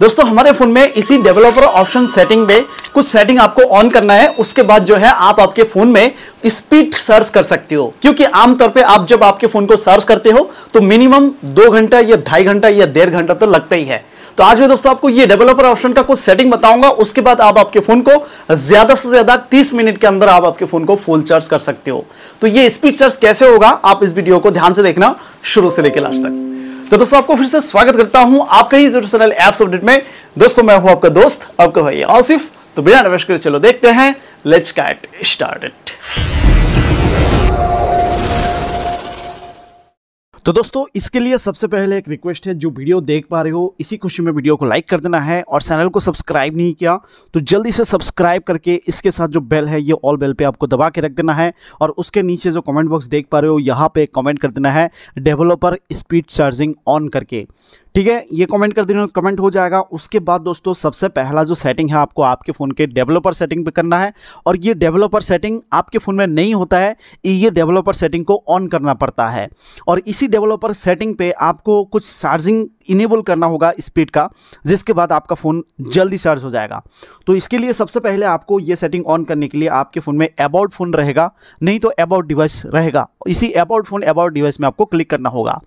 दोस्तों हमारे फोन में इसी डेवलपर ऑप्शन सेटिंग में कुछ सेटिंग आपको ऑन करना है उसके बाद जो है आप आपके फोन में स्पीड सर्च कर सकते हो क्योंकि आमतौर पे आप जब आपके फोन को सर्च करते हो तो मिनिमम दो घंटा या ढाई घंटा या डेढ़ घंटा तो लगता ही है तो आज मैं दोस्तों आपको ये डेवलपर ऑप्शन का कुछ सेटिंग बताऊंगा उसके बाद आप आपके फोन को ज्यादा से ज्यादा 30 मिनट के अंदर आप आपके फोन को फुल चार्ज कर सकते हो तो ये स्पीड सर्च कैसे होगा आप इस वीडियो को ध्यान से देखना शुरू से लेकर लास्ट तक तो दोस्तों आपको फिर से स्वागत करता हूं आपके ही चैनल एप्स अपडेट में दोस्तों मैं हूं आपका दोस्त आपका भाई आसिफ तो बिना नवेश चलो देखते हैं लेट्स गेट स्टार्टेड तो दोस्तों इसके लिए सबसे पहले एक रिक्वेस्ट है जो वीडियो देख पा रहे हो इसी खुशी में वीडियो को लाइक कर देना है और चैनल को सब्सक्राइब नहीं किया तो जल्दी से सब्सक्राइब करके इसके साथ जो बेल है ये ऑल बेल पे आपको दबा के रख देना है और उसके नीचे जो कमेंट बॉक्स देख पा रहे हो यहाँ पे कमेंट कर देना है डेवलपर स्पीड चार्जिंग ऑन करके ठीक है ये कमेंट कर देना कमेंट हो जाएगा उसके बाद दोस्तों सबसे पहला जो सेटिंग है आपको आपके फ़ोन के डेवलपर सेटिंग पे करना है और ये डेवलपर सेटिंग आपके फ़ोन में नहीं होता है ये डेवलपर सेटिंग को ऑन करना पड़ता है और इसी डेवलपर सेटिंग पे आपको कुछ चार्जिंग इनेबल करना होगा स्पीड का जिसके बाद आपका फ़ोन जल्दी चार्ज हो जाएगा तो इसके लिए सबसे पहले आपको ये सेटिंग ऑन करने के लिए आपके फ़ोन में अबाउट फ़ोन रहेगा नहीं तो अबाउट डिवाइस रहेगा इसी अबाउट फ़ोन अबाउट डिवाइस में आपको क्लिक करना होगा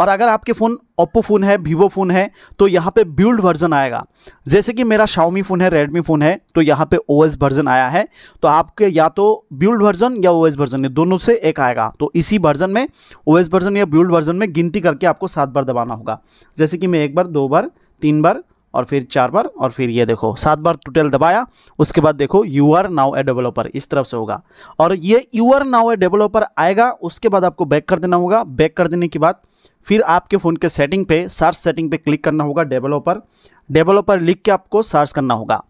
और अगर आपके फ़ोन ओप्पो फ़ोन है वीवो फ़ोन है तो यहाँ पे बिल्ड वर्जन आएगा जैसे कि मेरा शाओमी फ़ोन है रेडमी फ़ोन है तो यहाँ पे ओएस वर्जन आया है तो आपके या तो बिल्ड वर्जन या ओएस वर्जन ये दोनों से एक आएगा तो इसी वर्जन में ओएस वर्जन या बिल्ड वर्जन में गिनती करके आपको सात बार दबाना होगा जैसे कि मैं एक बार दो बार तीन बार और फिर चार बार और फिर ये देखो सात बार टोटल दबाया उसके बाद देखो you are now a developer इस तरफ से होगा और ये you are now a developer आएगा उसके बाद आपको बैक कर देना होगा बैक कर देने के बाद फिर आपके फ़ोन के सेटिंग पे सर्च सेटिंग पे क्लिक करना होगा डेवलपर डेवलपर लिख के आपको सर्च करना होगा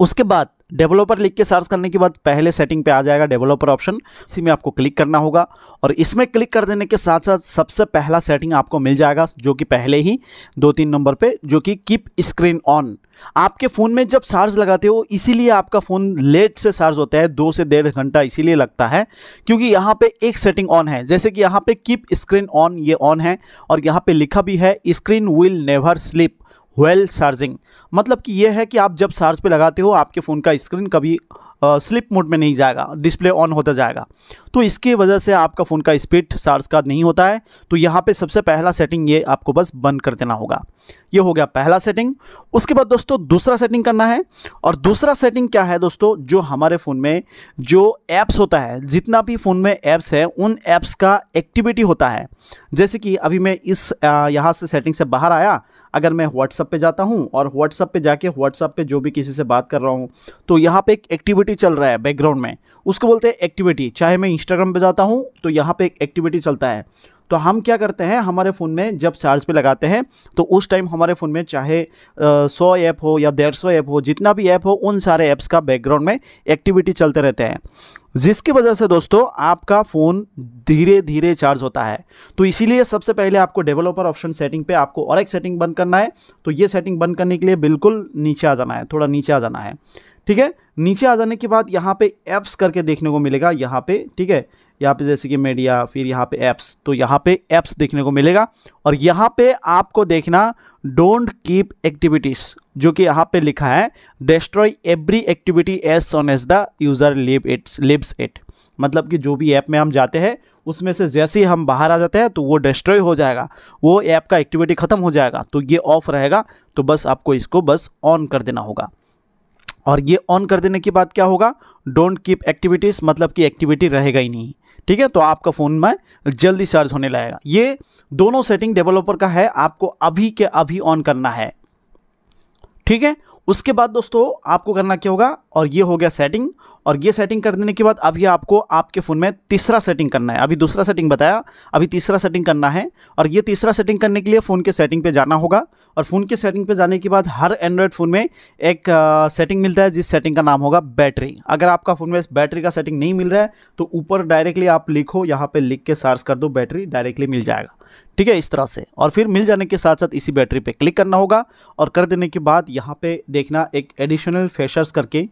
उसके बाद डेवलपर लिख के सर्च करने के बाद पहले सेटिंग पे आ जाएगा डेवलपर ऑप्शन इसी में आपको क्लिक करना होगा और इसमें क्लिक कर देने के साथ साथ सबसे पहला सेटिंग आपको मिल जाएगा जो कि पहले ही दो तीन नंबर पे जो कि कीप स्क्रीन ऑन आपके फ़ोन में जब चार्ज लगाते हो इसीलिए आपका फ़ोन लेट से चार्ज होता है दो से डेढ़ घंटा इसीलिए लगता है क्योंकि यहाँ पे एक सेटिंग ऑन है जैसे कि यहाँ पे कीप स्क्रीन ऑन ये ऑन है और यहाँ पे लिखा भी है screen will never sleep while charging मतलब कि यह है कि आप जब चार्ज पे लगाते हो आपके फ़ोन का स्क्रीन कभी स्लिप मोड में नहीं जाएगा डिस्प्ले ऑन होता जाएगा तो इसके वजह से आपका फ़ोन का स्पीड चार्ज का नहीं होता है तो यहाँ पे सबसे पहला सेटिंग ये आपको बस बंद कर देना होगा ये हो गया पहला सेटिंग उसके बाद दोस्तों दूसरा सेटिंग करना है और दूसरा सेटिंग क्या है दोस्तों जो हमारे फ़ोन में जो ऐप्स होता है जितना भी फ़ोन में ऐप्स है उन ऐप्स का एक्टिविटी होता है जैसे कि अभी मैं इस यहाँ से सेटिंग से बाहर आया अगर मैं व्हाट्सअप पर जाता हूँ और व्हाट्सअप पर जाके व्हाट्सअप पर जो भी किसी से बात कर रहा हूँ तो यहाँ पर एक एक्टिविटी एक्टिविटी चल रहा है बैकग्राउंड में उसको बोलते हैं एक्टिविटी चाहे मैं इंस्टाग्राम पे जाता हूँ तो यहाँ पे एक एक्टिविटी चलता है तो हम क्या करते हैं हमारे फ़ोन में जब चार्ज पे लगाते हैं तो उस टाइम हमारे फ़ोन में चाहे सौ ऐप हो या डेढ़ सौ ऐप हो जितना भी ऐप हो उन सारे ऐप्स का बैकग्राउंड में एक्टिविटी चलते रहते हैं जिसकी वजह से दोस्तों आपका फ़ोन धीरे धीरे चार्ज होता है तो इसीलिए सबसे पहले आपको डेवलपर ऑप्शन सेटिंग पे आपको और एक सेटिंग बंद करना है तो ये सेटिंग बंद करने के लिए बिल्कुल नीचे आ जाना है थोड़ा नीचे आ जाना है ठीक है नीचे आ जाने के बाद यहाँ पे ऐप्स करके देखने को मिलेगा यहाँ पे ठीक है यहाँ पे जैसे कि मीडिया फिर यहाँ पे ऐप्स तो यहाँ पे ऐप्स देखने को मिलेगा और यहाँ पे आपको देखना डोंट कीप एक्टिविटीज़ जो कि यहाँ पे लिखा है destroy every activity as soon as the user leave its leaves it मतलब कि जो भी ऐप में हम जाते हैं उसमें से जैसे ही हम बाहर आ जाते हैं तो वो डिस्ट्रॉय हो जाएगा वो ऐप का एक्टिविटी ख़त्म हो जाएगा तो ये ऑफ रहेगा तो बस आपको इसको बस ऑन कर देना होगा और ये ऑन कर देने के बाद क्या होगा डोंट कीप एक्टिविटीज़ मतलब कि एक्टिविटी रहेगा ही नहीं ठीक है तो आपका फ़ोन में जल्दी चार्ज होने लगेगा ये दोनों सेटिंग डेवलपर का है आपको अभी के अभी ऑन करना है ठीक है उसके बाद दोस्तों आपको करना क्या होगा और ये हो गया सेटिंग और ये सेटिंग कर देने के बाद अभी आपको आपके फ़ोन में तीसरा सेटिंग करना है अभी दूसरा सेटिंग बताया अभी तीसरा सेटिंग करना है और ये तीसरा सेटिंग करने के लिए फ़ोन के सेटिंग पे जाना होगा और फ़ोन के सेटिंग पे जाने के बाद हर एंड्रॉयड फ़ोन में एक सेटिंग मिलता है जिस सेटिंग का नाम होगा बैटरी अगर आपका फ़ोन में बैटरी का सेटिंग नहीं मिल रहा है तो ऊपर डायरेक्टली आप लिखो यहाँ पर लिख के सर्च कर दो बैटरी डायरेक्टली मिल जाएगा ठीक है इस तरह से और फिर मिल जाने के साथ साथ इसी बैटरी पे क्लिक करना होगा और कर देने के बाद यहाँ पे देखना एक एडिशनल फेशर्स करके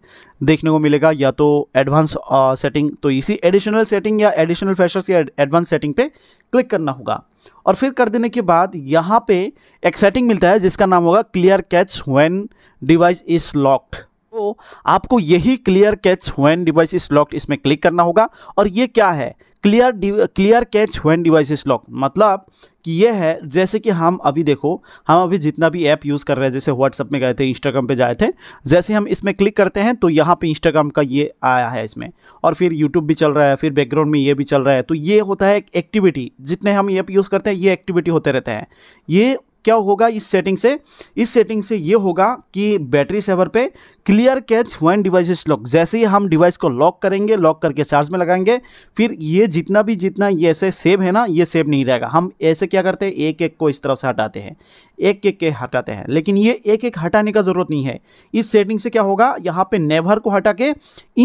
देखने को मिलेगा या तो एडवांस सेटिंग तो इसी एडिशनल सेटिंग या एडिशनल फेशर्स या एडवांस सेटिंग पे क्लिक करना होगा और फिर कर देने के बाद यहाँ पे एक सेटिंग मिलता है जिसका नाम होगा clear cache when device is locked तो आपको यही clear cache when device is locked इसमें क्लिक करना होगा और ये क्या है clear clear cache when device lock मतलब कि ये है जैसे कि हम अभी देखो हम अभी जितना भी ऐप यूज़ कर रहे हैं जैसे व्हाट्सअप में गए थे इंस्टाग्राम पे जाए थे जैसे हम इसमें क्लिक करते हैं तो यहाँ पे इंस्टाग्राम का ये आया है इसमें और फिर यूट्यूब भी चल रहा है फिर बैकग्राउंड में ये भी चल रहा है तो ये होता है एक एक्टिविटी जितने हम ऐप यूज़ करते हैं ये एक्टिविटी होते रहते हैं ये क्या होगा इस सेटिंग से इस सेटिंग से ये होगा कि बैटरी सेवर पे clear cache when device lock जैसे ही हम डिवाइस को लॉक करेंगे लॉक करके चार्ज में लगाएंगे फिर ये जितना भी जितना ये ऐसे सेव है ना ये सेव नहीं रहेगा हम ऐसे क्या करते हैं एक एक को इस तरफ से हटाते हैं एक एक के हटाते हैं लेकिन ये एक एक हटाने का ज़रूरत नहीं है इस सेटिंग से क्या होगा यहाँ पे नेवर को हटा के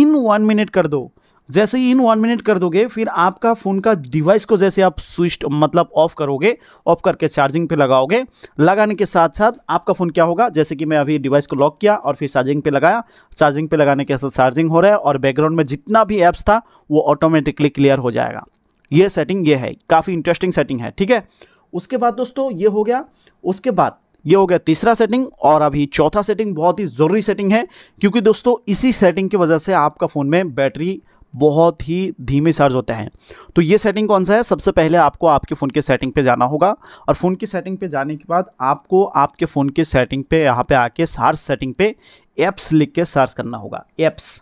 इन वन मिनट कर दो जैसे ही इन वन मिनट कर दोगे फिर आपका फ़ोन का डिवाइस को जैसे आप स्विच मतलब ऑफ करोगे ऑफ करके चार्जिंग पे लगाओगे लगाने के साथ साथ आपका फ़ोन क्या होगा जैसे कि मैं अभी डिवाइस को लॉक किया और फिर चार्जिंग पे लगाया चार्जिंग पे लगाने के साथ चार्जिंग हो रहा है और बैकग्राउंड में जितना भी ऐप्स था वो ऑटोमेटिकली क्लियर हो जाएगा ये सेटिंग ये है काफ़ी इंटरेस्टिंग सेटिंग है ठीक है उसके बाद दोस्तों ये हो गया उसके बाद ये हो गया तीसरा सेटिंग और अभी चौथा सेटिंग बहुत ही ज़रूरी सेटिंग है क्योंकि दोस्तों इसी सेटिंग की वजह से आपका फ़ोन में बैटरी बहुत ही धीमे चार्ज होते हैं तो ये सेटिंग कौन सा है सबसे पहले आपको आपके फ़ोन के सेटिंग पे जाना होगा और फ़ोन की सेटिंग पे जाने के बाद आपको आपके फ़ोन के सेटिंग पे यहाँ पे आके सार्च सेटिंग पे ऐप्स लिख के सर्च करना होगा ऐप्स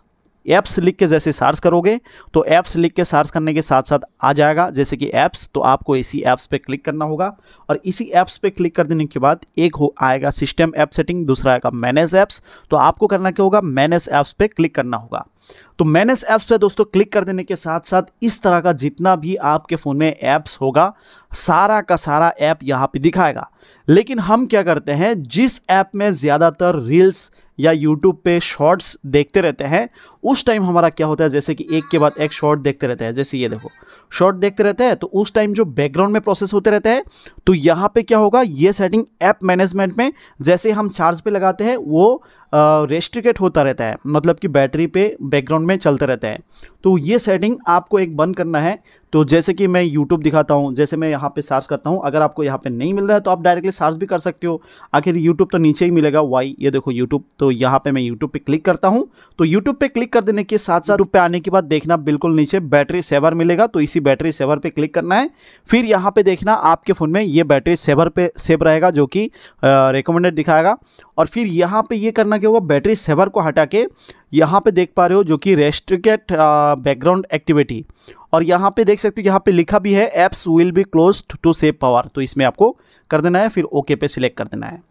ऐप्स लिख के जैसे सर्च करोगे तो ऐप्स लिख के सर्च करने के साथ साथ आ जाएगा जैसे कि ऐप्स तो आपको इसी ऐप्स पे क्लिक करना होगा और इसी ऐप्स पे क्लिक कर देने के बाद एक हो आएगा सिस्टम ऐप सेटिंग दूसरा आएगा मैनेज ऐप्स तो आपको करना क्या होगा मैनेज ऐप्स पे क्लिक करना होगा तो मैनेस ऐप्स पे दोस्तों क्लिक कर देने के साथ साथ इस तरह का जितना भी आपके फ़ोन में ऐप्स होगा सारा का सारा ऐप यहाँ पे दिखाएगा लेकिन हम क्या करते हैं जिस ऐप में ज़्यादातर रील्स या यूट्यूब पे शॉर्ट्स देखते रहते हैं उस टाइम हमारा क्या होता है जैसे कि एक के बाद एक शॉर्ट देखते रहते हैं जैसे ये देखो शॉर्ट देखते रहते हैं तो उस टाइम जो बैकग्राउंड में प्रोसेस होते रहते हैं तो यहाँ पे क्या होगा ये सेटिंग ऐप मैनेजमेंट में जैसे हम चार्ज पे लगाते हैं वो रेस्ट्रिकेट होता रहता है मतलब कि बैटरी पे बैकग्राउंड में चलते रहते हैं तो ये सेटिंग आपको एक बंद करना है तो जैसे कि मैं यूट्यूब दिखाता हूँ जैसे मैं यहाँ पे सर्च करता हूँ अगर आपको यहाँ पे नहीं मिल रहा है तो आप डायरेक्टली सर्च भी कर सकते हो आखिर यूट्यूब तो नीचे ही मिलेगा वाई ये देखो यूट्यूब तो यहाँ पे मैं यूट्यूब पे क्लिक करता हूँ तो यूट्यूब पे क्लिक कर देने के साथ साथ रुपये पे आने के बाद देखना बिल्कुल नीचे बैटरी सेवर मिलेगा तो इसी बैटरी सेवर पर क्लिक करना है फिर यहाँ पर देखना आपके फ़ोन में ये बैटरी सेवर पर सेव रहेगा जो कि रिकमेंडेड दिखाएगा और फिर यहाँ पे ये करना क्या होगा बैटरी सेवर को हटा के यहाँ पे देख पा रहे हो जो कि रेस्ट्रिकेट बैकग्राउंड एक्टिविटी और यहाँ पे देख सकते हो यहाँ पे लिखा भी है apps will be close to save power तो इसमें आपको कर देना है फिर ओके पे सिलेक्ट कर देना है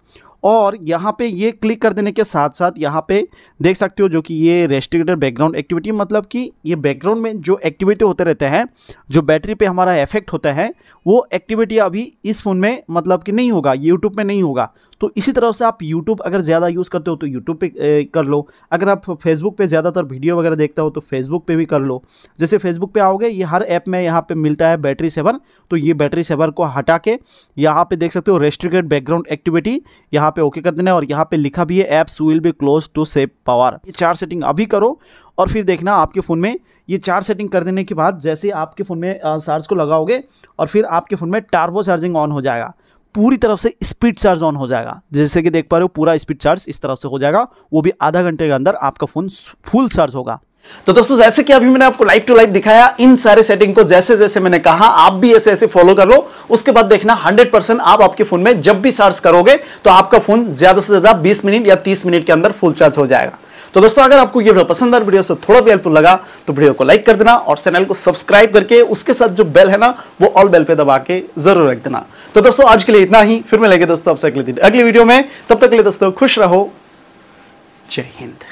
और यहाँ पे ये क्लिक कर देने के साथ साथ यहाँ पे देख सकते हो जो कि ये रेस्ट्रिकेटर बैकग्राउंड एक्टिविटी मतलब कि ये बैकग्राउंड में जो एक्टिविटी होते रहते हैं जो बैटरी पे हमारा इफेक्ट होता है वो एक्टिविटी अभी इस फ़ोन में मतलब कि नहीं होगा यूट्यूब में नहीं होगा तो इसी तरह से आप यूट्यूब अगर ज़्यादा यूज़ करते हो तो यूट्यूब पे कर लो अगर आप फेसबुक पे ज़्यादातर वीडियो वगैरह देखते हो तो फेसबुक पे भी कर लो जैसे फेसबुक पे आओगे ये हर ऐप में यहाँ पे मिलता है बैटरी सेवर तो ये बैटरी सेवर को हटा के यहाँ पे देख सकते हो रेस्ट्रिक्टेड बैकग्राउंड एक्टिविटी यहाँ पे ओके कर देना और यहाँ पर लिखा भी है apps will be close to save power ये चार सेटिंग अभी करो और फिर देखना आपके फ़ोन में ये चार सेटिंग कर देने के बाद जैसे आपके फ़ोन में चार्ज को लगाओगे और फिर आपके फ़ोन में टार्बो चार्जिंग ऑन हो जाएगा पूरी तरफ से स्पीड चार्ज ऑन हो जाएगा जैसे कि देख पा रहे हो पूरा स्पीड चार्ज इस तरफ से हो जाएगा वो भी आधा घंटे के अंदर आपका फोन फुल चार्ज होगा तो दोस्तों जैसे कि अभी मैंने आपको लाइव टू लाइव दिखाया इन सारे सेटिंग को जैसे जैसे मैंने कहा आप भी ऐसे ऐसे फॉलो कर लो उसके बाद देखना 100 परसेंट आप आपके फोन में जब भी चार्ज करोगे तो आपका फोन ज्यादा से ज्यादा 20 मिनट या 30 मिनट के अंदर फुल चार्ज हो जाएगा तो दोस्तों अगर आपको ये वीडियो पसंद आया वीडियो से थोड़ा भी हेल्पफुल लगा तो वीडियो को लाइक कर देना और चैनल को सब्सक्राइब करके उसके साथ जो बेल है ना वो ऑल बेल पर दबा के जरूर रख देना तो दोस्तों आज के लिए इतना ही फिर मिलेंगे दोस्तों आपसे अगले दिन अगली वीडियो में तब तक के लिए दोस्तों खुश रहो जय हिंद